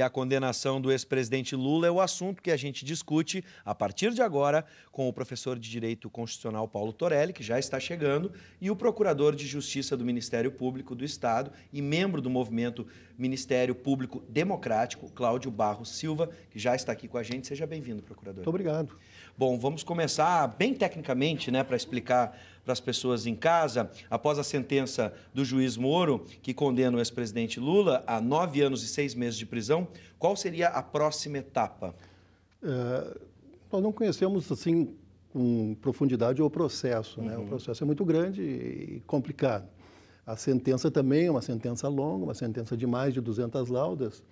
e a condenação do ex-presidente Lula é o assunto que a gente discute a partir de agora com o professor de Direito Constitucional Paulo Torelli, que já está chegando, e o procurador de Justiça do Ministério Público do Estado e membro do movimento Ministério Público Democrático, Cláudio Barros Silva, que já está aqui com a gente. Seja bem-vindo, procurador. Muito obrigado. Bom, vamos começar bem tecnicamente, né, para explicar das pessoas em casa, após a sentença do juiz Moro, que condena o ex-presidente Lula a nove anos e seis meses de prisão, qual seria a próxima etapa? É, nós não conhecemos assim com profundidade o processo, né? uhum. né? O processo é muito grande e complicado. A sentença também é uma sentença longa, uma sentença de mais de 200 laudas,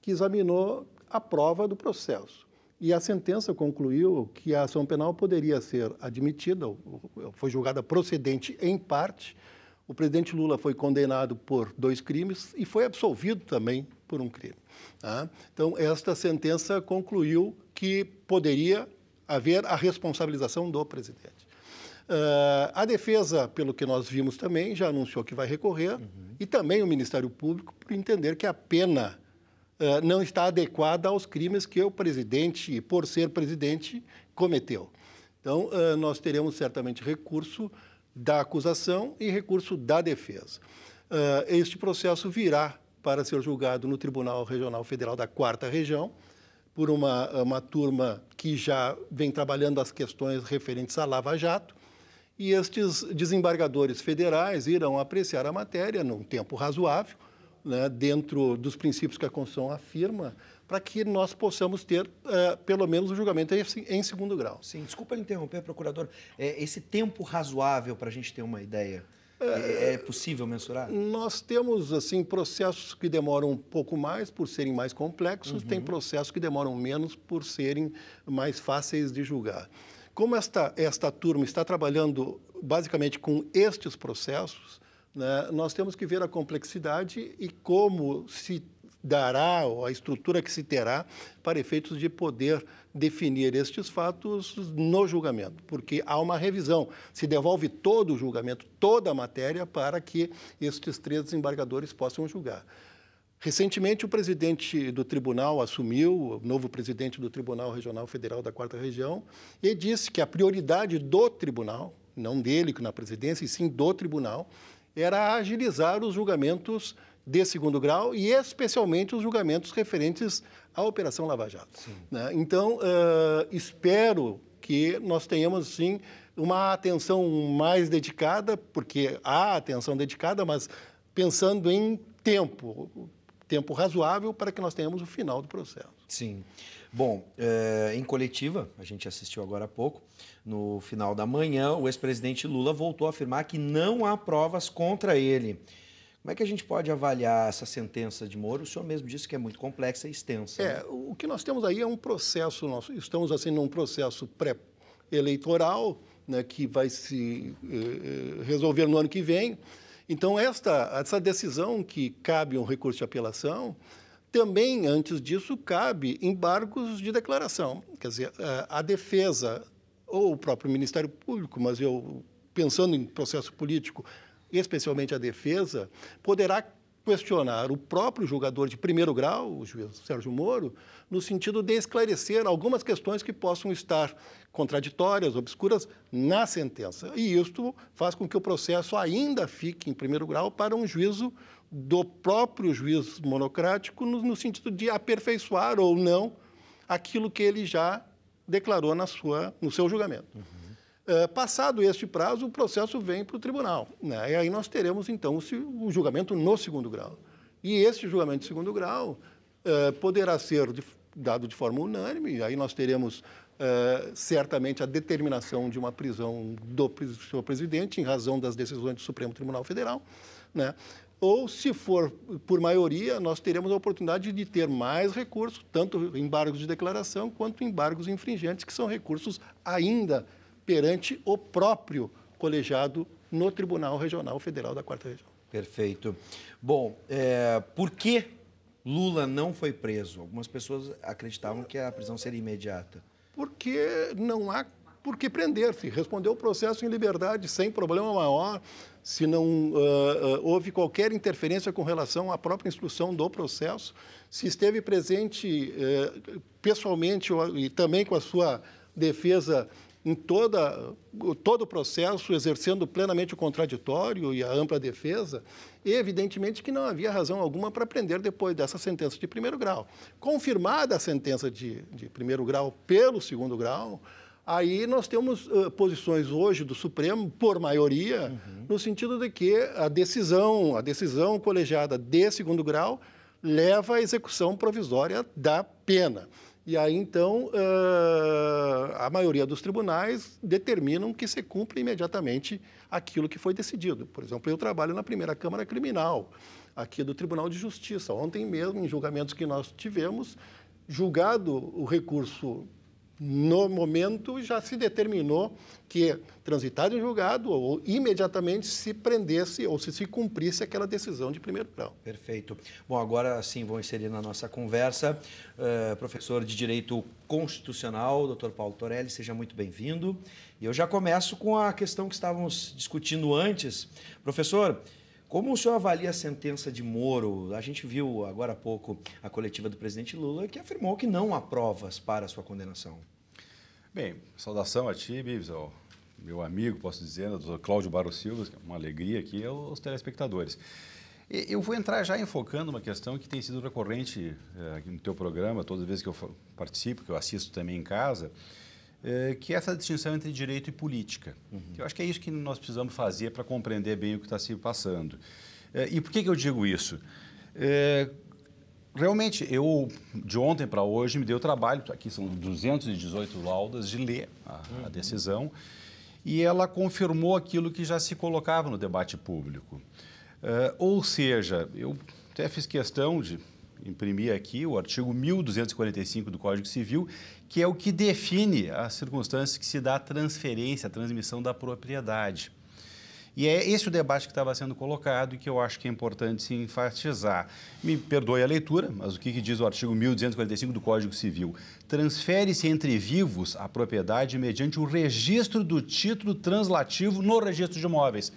que examinou a prova do processo. E a sentença concluiu que a ação penal poderia ser admitida, foi julgada procedente em parte. O presidente Lula foi condenado por dois crimes e foi absolvido também por um crime. Tá? Então, esta sentença concluiu que poderia haver a responsabilização do presidente. Uh, a defesa, pelo que nós vimos também, já anunciou que vai recorrer, uhum. e também o Ministério Público, por entender que a pena eh, não está adequada aos crimes que o presidente, por ser presidente, cometeu. Então, eh, nós teremos certamente recurso da acusação e recurso da defesa. Eh, este processo virá para ser julgado no Tribunal Regional Federal da Quarta Região, por uma, uma turma que já vem trabalhando as questões referentes à Lava Jato. E estes desembargadores federais irão apreciar a matéria num tempo razoável, né, dentro dos princípios que a Constituição afirma, para que nós possamos ter, é, pelo menos, o julgamento em segundo grau. Sim, desculpa interromper, procurador. É, esse tempo razoável para a gente ter uma ideia. É, é, é possível mensurar? Nós temos assim processos que demoram um pouco mais por serem mais complexos, uhum. tem processos que demoram menos por serem mais fáceis de julgar. Como esta, esta turma está trabalhando basicamente com estes processos, né, nós temos que ver a complexidade e como se dará ou a estrutura que se terá para efeitos de poder definir estes fatos no julgamento, porque há uma revisão, se devolve todo o julgamento, toda a matéria para que estes três desembargadores possam julgar. Recentemente, o presidente do tribunal assumiu, o novo presidente do Tribunal Regional Federal da Quarta Região, e disse que a prioridade do tribunal, não dele que na presidência, e sim do tribunal, era agilizar os julgamentos de segundo grau e especialmente os julgamentos referentes à Operação Lava Jato. Né? Então, uh, espero que nós tenhamos, sim, uma atenção mais dedicada, porque há atenção dedicada, mas pensando em tempo, tempo razoável para que nós tenhamos o final do processo. Sim. Bom, é, em coletiva, a gente assistiu agora há pouco, no final da manhã, o ex-presidente Lula voltou a afirmar que não há provas contra ele. Como é que a gente pode avaliar essa sentença de Moro? O senhor mesmo disse que é muito complexa e extensa. É, né? o que nós temos aí é um processo nosso. Estamos assim num processo pré-eleitoral, né, que vai se eh, eh resolver no ano que vem. Então, esta, essa decisão que cabe um recurso de apelação, também, antes disso, cabe embargos de declaração. Quer dizer, eh, a defesa ou o próprio Ministério Público, mas eu pensando em processo político, especialmente a defesa, poderá questionar o próprio julgador de primeiro grau, o juiz Sérgio Moro, no sentido de esclarecer algumas questões que possam estar contraditórias, obscuras na sentença. E isto faz com que o processo ainda fique em primeiro grau para um juízo do próprio juiz monocrático, no, no sentido de aperfeiçoar ou não aquilo que ele já declarou na sua, no seu julgamento. Uhum. Eh, passado este prazo, o processo vem para o tribunal. Né? E aí nós teremos, então, o julgamento no segundo grau. E esse julgamento de segundo grau uh, poderá ser de, dado de forma unânime, e aí nós teremos uh, certamente a determinação de uma prisão do senhor presidente, em razão das decisões do Supremo Tribunal Federal. Né? Ou, se for por maioria, nós teremos a oportunidade de ter mais recursos, tanto embargos de declaração quanto embargos infringentes, que são recursos ainda perante o próprio colegiado no Tribunal Regional Federal da Quarta Região. Perfeito. Bom, é, por que Lula não foi preso? Algumas pessoas acreditavam que a prisão seria imediata. Porque não há por que prender-se, respondeu o processo em liberdade, sem problema maior, se não uh, uh, houve qualquer interferência com relação à própria instrução do processo, se esteve presente uh, pessoalmente e também com a sua defesa em toda, todo o processo, exercendo plenamente o contraditório e a ampla defesa, evidentemente que não havia razão alguma para prender depois dessa sentença de primeiro grau. Confirmada a sentença de, de primeiro grau pelo segundo grau, aí nós temos uh, posições hoje do Supremo, por maioria, uhum. no sentido de que a decisão, a decisão colegiada de segundo grau leva à execução provisória da pena. E aí, então, uh, a maioria dos tribunais determinam que se cumpra imediatamente aquilo que foi decidido. Por exemplo, eu trabalho na primeira Câmara Criminal, aqui do Tribunal de Justiça. Ontem mesmo, em julgamentos que nós tivemos, julgado o recurso no momento já se determinou que, transitado em julgado, ou imediatamente se prendesse ou se, se cumprisse aquela decisão de primeiro grau. Perfeito. Bom, agora sim vou inserir na nossa conversa uh, professor de Direito Constitucional, doutor Paulo Torelli, seja muito bem-vindo. E eu já começo com a questão que estávamos discutindo antes. Professor, como o senhor avalia a sentença de Moro? A gente viu agora há pouco a coletiva do presidente Lula que afirmou que não há provas para a sua condenação. Bem, saudação a ti, Bibs, ao meu amigo, posso dizer, né, do Cláudio Baro Silva, é uma alegria aqui, aos telespectadores. Eu vou entrar já enfocando uma questão que tem sido recorrente eh, aqui no teu programa, todas as vezes que eu participo, que eu assisto também em casa, é, que é essa distinção entre direito e política. Uhum. Eu acho que é isso que nós precisamos fazer para compreender bem o que está se passando. É, e por que, que eu digo isso? É, realmente, eu, de ontem para hoje, me deu trabalho, aqui são 218 laudas, de ler a, uhum. a decisão, e ela confirmou aquilo que já se colocava no debate público. É, ou seja, eu até fiz questão de imprimir aqui o artigo 1245 do Código Civil, que é o que define as circunstâncias que se dá a transferência, a transmissão da propriedade. E é esse o debate que estava sendo colocado e que eu acho que é importante se enfatizar. Me perdoe a leitura, mas o que, que diz o artigo 1245 do Código Civil? Transfere-se entre vivos a propriedade mediante o registro do título translativo no registro de imóveis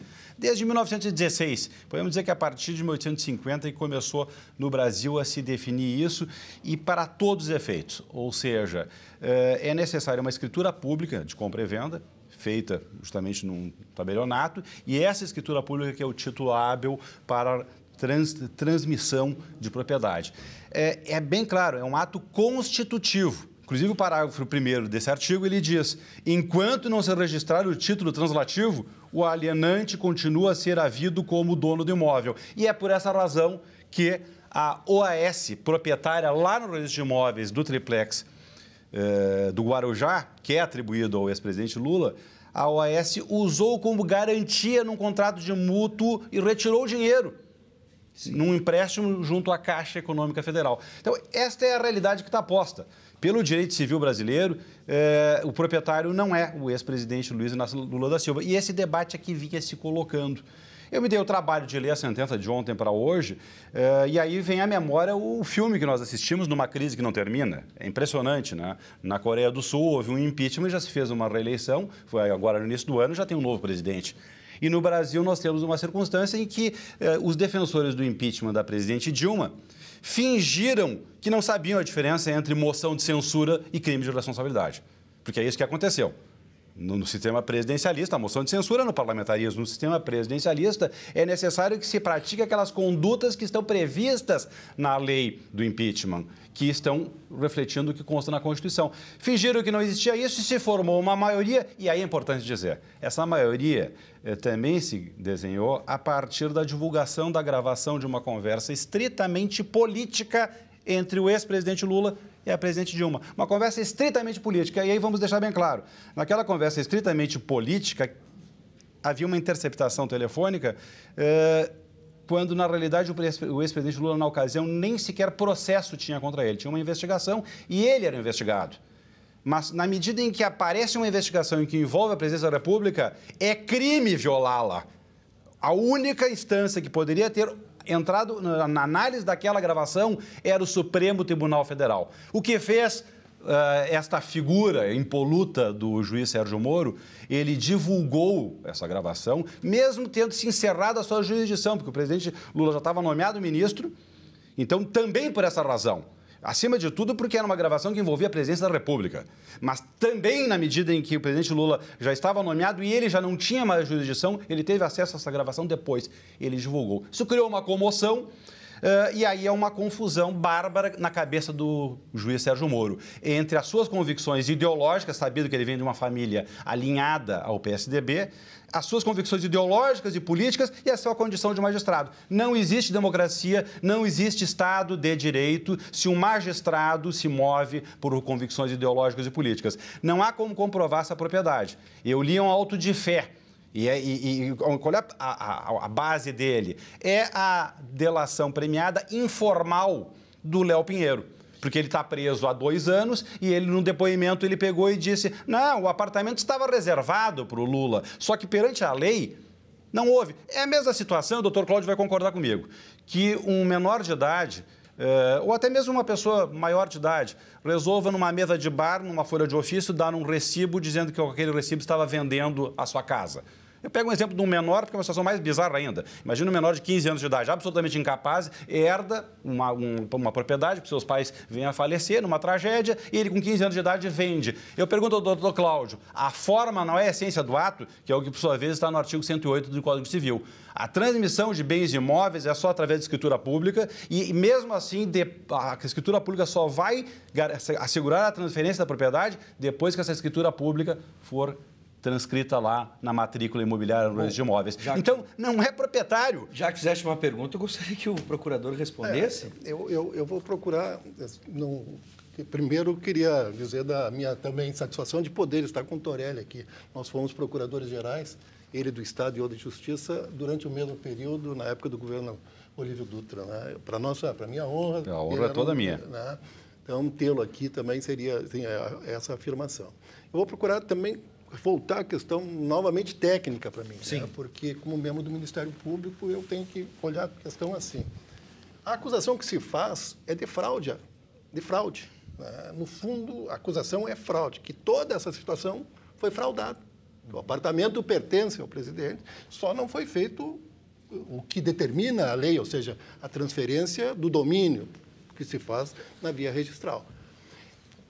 desde 1916. Podemos dizer que a partir de 1850 começou no Brasil a se definir isso e para todos os efeitos, ou seja, eh, é necessária uma escritura pública de compra e venda, feita justamente num tabelionato, e essa escritura pública que é o título hábil para trans, transmissão de propriedade. É, é bem claro, é um ato constitutivo. Inclusive, o parágrafo primeiro desse artigo, ele diz, enquanto não se registrar o título translativo, o alienante continua a ser havido como dono do imóvel. E é por essa razão que a OAS, proprietária lá no registro de imóveis do triplex eh, do Guarujá, que é atribuído ao ex-presidente Lula, a OAS usou como garantia num contrato de mútuo e retirou o dinheiro Sim. num empréstimo junto à Caixa Econômica Federal. Então, esta é a realidade que está posta. Pelo direito civil brasileiro, é, o proprietário não é o ex-presidente Luiz Inácio Lula da Silva. E esse debate é que vinha se colocando. Eu me dei o trabalho de ler a sentença de ontem para hoje, é, e aí vem à memória o filme que nós assistimos numa crise que não termina. É impressionante, né? Na Coreia do Sul houve um impeachment, já se fez uma reeleição, foi agora no início do ano, já tem um novo presidente. E no Brasil nós temos uma circunstância em que é, os defensores do impeachment da presidente Dilma fingiram que não sabiam a diferença entre moção de censura e crime de responsabilidade. Porque é isso que aconteceu no, no, sistema presidencialista, a moção de censura no parlamentarismo, no sistema presidencialista, é necessário que se pratique aquelas condutas que estão previstas na lei do impeachment, que estão refletindo o que consta na Constituição. Fingiram que não existia isso e se formou uma maioria, e aí é importante dizer, essa maioria eh, também se desenhou a partir da divulgação da gravação de uma conversa estritamente política entre o ex-presidente Lula e a é presidente Dilma. Uma conversa estritamente política. E aí vamos deixar bem claro: naquela conversa estritamente política, havia uma interceptação telefônica. Eh, quando, na realidade, o ex-presidente Lula, na ocasião, nem sequer processo tinha contra ele. Tinha uma investigação e ele era investigado. Mas, na medida em que aparece uma investigação em que envolve a presidência da República, é crime violá-la. A única instância que poderia ter entrado na análise daquela gravação era o Supremo Tribunal Federal. O que fez uh, esta figura impoluta do juiz Sérgio Moro, ele divulgou essa gravação, mesmo tendo se encerrado a sua jurisdição, porque o presidente Lula já estava nomeado ministro, então também por essa razão. Acima de tudo, porque era uma gravação que envolvia a presença da República. Mas também, na medida em que o presidente Lula já estava nomeado e ele já não tinha mais jurisdição, ele teve acesso a essa gravação depois. Ele divulgou. Isso criou uma comoção. Uh, e aí é uma confusão bárbara na cabeça do juiz Sérgio Moro, entre as suas convicções ideológicas, sabido que ele vem de uma família alinhada ao PSDB, as suas convicções ideológicas e políticas e a sua condição de magistrado. Não existe democracia, não existe Estado de direito se um magistrado se move por convicções ideológicas e políticas. Não há como comprovar essa propriedade. Eu li um auto de fé e, é, e, e qual é a, a, a base dele? É a delação premiada informal do Léo Pinheiro porque ele está preso há dois anos e ele, no depoimento, ele pegou e disse: não, o apartamento estava reservado para o Lula. Só que perante a lei. Não houve. É a mesma situação, o doutor Cláudio vai concordar comigo, que um menor de idade, eh, ou até mesmo uma pessoa maior de idade, resolva numa mesa de bar, numa folha de ofício, dar um recibo dizendo que aquele recibo estava vendendo a sua casa. Eu pego um exemplo de um menor, porque é uma situação mais bizarra ainda. Imagina um menor de 15 anos de idade, absolutamente incapaz, herda uma, um, uma propriedade que seus pais vêm a falecer numa tragédia e ele, com 15 anos de idade, vende. Eu pergunto ao doutor Cláudio, a forma não é a essência do ato, que é o que, por sua vez, está no artigo 108 do Código Civil. A transmissão de bens imóveis é só através de escritura pública e, mesmo assim, a escritura pública só vai assegurar a transferência da propriedade depois que essa escritura pública for transcrita lá na matrícula imobiliária no Bom, de imóveis. Que, então, não é proprietário. Já que fizeste uma pergunta, eu gostaria que o procurador respondesse. É, eu, eu, eu vou procurar. Não, Primeiro, queria dizer da minha também satisfação de poder estar com o Torelli aqui. Nós fomos procuradores gerais, ele do Estado e eu da Justiça, durante o mesmo período, na época do governo Olívio Dutra. Né? Para nós, é, para minha é honra. A honra é, é toda um, minha. Né? Então, tê-lo aqui também seria assim, essa afirmação. Eu vou procurar também voltar à questão novamente técnica para mim, né? Sim. Né? porque como membro do Ministério Público eu tenho que olhar a questão assim. A acusação que se faz é de fraude, de fraude. Né? No fundo, a acusação é fraude, que toda essa situação foi fraudada. O apartamento pertence ao presidente, só não foi feito o que determina a lei, ou seja, a transferência do domínio que se faz na via registral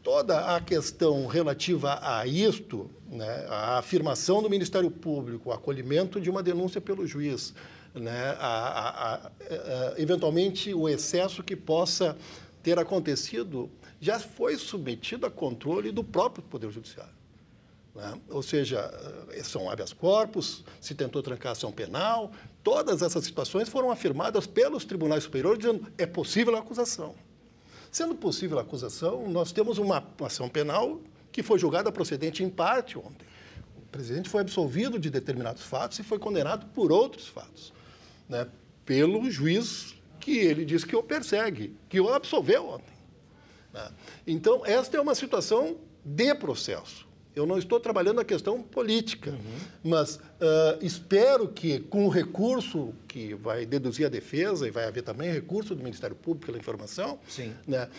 toda a questão relativa a isto, né, a afirmação do Ministério Público, o acolhimento de uma denúncia pelo juiz, né, a, a, a, é, é, eventualmente o excesso que possa ter acontecido, já foi submetido a controle do próprio Poder Judiciário. Né? Ou seja, é, são habeas corpus, se tentou trancar ação penal, todas essas situações foram afirmadas pelos tribunais superiores dizendo é possível a acusação. Sendo possível a acusação, nós temos uma ação penal que foi julgada procedente em parte ontem. O presidente foi absolvido de determinados fatos e foi condenado por outros fatos, né? pelo juiz que ele diz que o persegue, que o absolveu ontem. Né? Então, esta é uma situação de processo. Eu não estou trabalhando a questão política, uhum. mas uh, espero que, com o recurso que vai deduzir a defesa, e vai haver também recurso do Ministério Público pela informação, Sim. Né,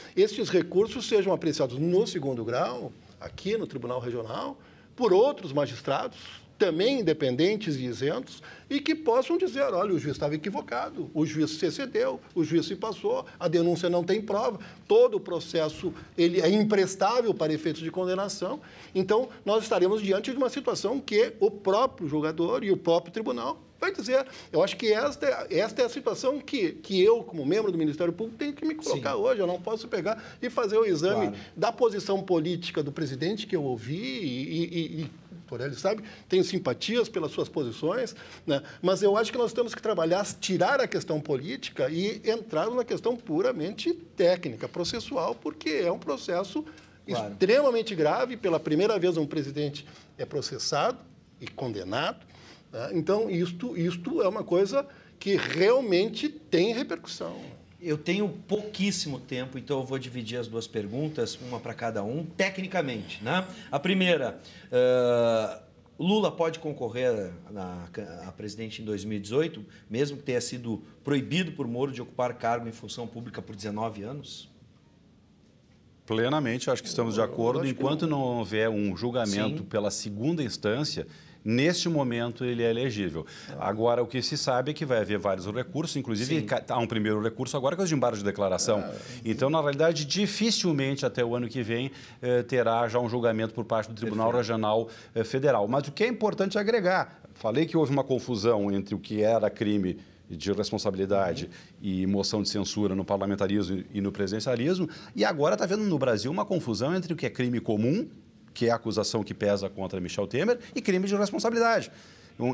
recursos sejam apreciados no segundo grau, aqui no Tribunal Regional, por outros magistrados também independentes e isentos, e que possam dizer: olha, o juiz estava equivocado, o juiz se excedeu, o juiz se passou, a denúncia não tem prova, todo o processo ele é imprestável para efeitos de condenação. Então, nós estaremos diante de uma situação que o próprio jogador e o próprio tribunal vai dizer. Eu acho que esta, esta é a situação que, que eu, como membro do Ministério Público, tenho que me colocar Sim. hoje. Eu não posso pegar e fazer o exame claro. da posição política do presidente que eu ouvi e, e, e por ele, sabe? Tenho simpatias pelas suas posições, né? mas eu acho que nós temos que trabalhar, tirar a questão política e entrar na questão puramente técnica, processual, porque é um processo claro. extremamente grave. Pela primeira vez, um presidente é processado e condenado. Né? Então, isto, isto é uma coisa que realmente tem repercussão. Eu tenho pouquíssimo tempo, então eu vou dividir as duas perguntas, uma para cada um, tecnicamente. Né? A primeira, uh, Lula pode concorrer a, a, presidente em 2018, mesmo que tenha sido proibido por Moro de ocupar cargo em função pública por 19 anos? Plenamente, acho que estamos de acordo. Enquanto não houver um julgamento Sim. pela segunda instância, Neste momento, ele é elegível. Ah. Agora, o que se sabe é que vai haver vários recursos, inclusive há tá, um primeiro recurso agora que é o de embargos de declaração. Ah. Então, na realidade, dificilmente até o ano que vem eh, terá já um julgamento por parte do Tribunal Perfeito. Regional eh, Federal. Mas o que é importante agregar, falei que houve uma confusão entre o que era crime de responsabilidade uhum. e moção de censura no parlamentarismo e no presidencialismo. E agora está vendo no Brasil uma confusão entre o que é crime comum que é a acusação que pesa contra Michel Temer, e crime de responsabilidade.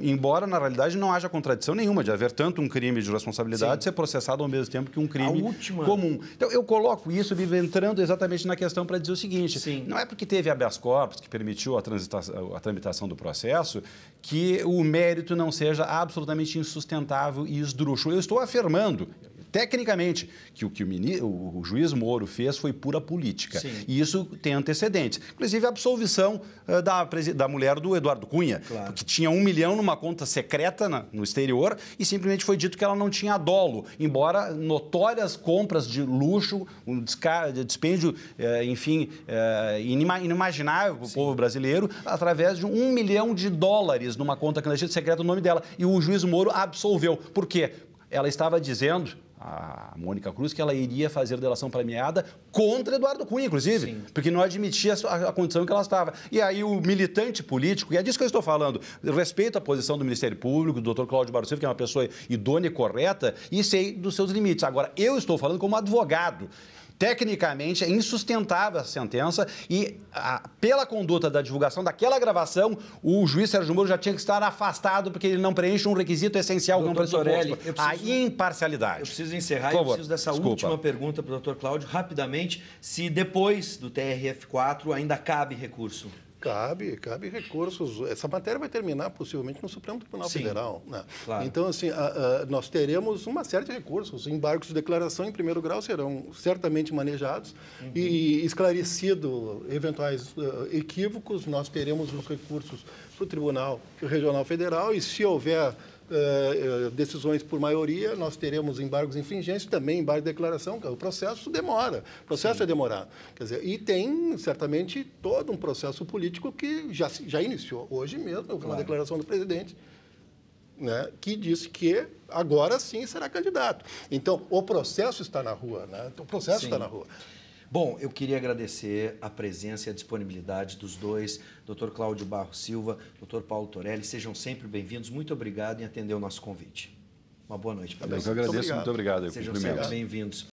Embora, na realidade, não haja contradição nenhuma de haver tanto um crime de responsabilidade Sim. ser processado ao mesmo tempo que um crime comum. Então, eu coloco isso, Vivi, entrando exatamente na questão para dizer o seguinte: Sim. não é porque teve habeas corpus, que permitiu a, a tramitação do processo, que o mérito não seja absolutamente insustentável e esdrúxulo. Eu estou afirmando, tecnicamente, que o que o, ministro, o juiz Moro fez foi pura política. Sim. E isso tem antecedentes. Inclusive a absolvição uh, da, da mulher do Eduardo Cunha, claro. que tinha um milhão numa conta secreta na, no exterior e simplesmente foi dito que ela não tinha dolo, embora notórias compras de luxo, um dispêndio, uh, enfim, uh, inima inimaginável para o povo brasileiro, através de um milhão de dólares numa conta clandestina secreta no nome dela. E o juiz Moro absolveu. Por quê? Ela estava dizendo a Mônica Cruz, que ela iria fazer delação premiada contra Eduardo Cunha, inclusive, Sim. porque não admitia a, condição condição que ela estava. E aí o militante político, e é disso que eu estou falando, respeito a posição do Ministério Público, do doutor Cláudio Barcif, que é uma pessoa idônea e correta, e sei dos seus limites. Agora, eu estou falando como advogado. Tecnicamente, é insustentável a sentença e, a, pela conduta da divulgação daquela gravação, o juiz Sérgio Moro já tinha que estar afastado porque ele não preenche um requisito essencial, como não pressuposto, a imparcialidade. Eu preciso encerrar e preciso dessa Desculpa. última pergunta para o doutor Cláudio, rapidamente, se depois do TRF4 ainda cabe recurso. Cabe, cabe recursos. Essa matéria vai terminar possivelmente no Supremo Tribunal Sim, Federal. Né? Claro. Então, assim, a, a, nós teremos uma série de recursos. Embargos de declaração em primeiro grau serão certamente manejados uhum. e esclarecido eventuais uh, equívocos, nós teremos os recursos para o Tribunal Regional Federal e se houver eh, eh, decisões por maioria, nós teremos embargos infringentes também embargo de declaração. É o processo demora, o processo Sim. é demorado. Quer dizer, e tem, certamente, todo um processo político que já, já iniciou. Hoje mesmo, com claro. uma declaração do presidente né, que disse que agora sim será candidato. Então, o processo está na rua, né? o processo sim. está na rua. Bom, eu queria agradecer a presença e a disponibilidade dos dois, Dr. Cláudio Barro Silva, Dr. Paulo Torelli. Sejam sempre bem-vindos. Muito obrigado em atender o nosso convite. Uma boa noite para vocês. Eu agradeço, muito obrigado. Sejam sempre bem-vindos.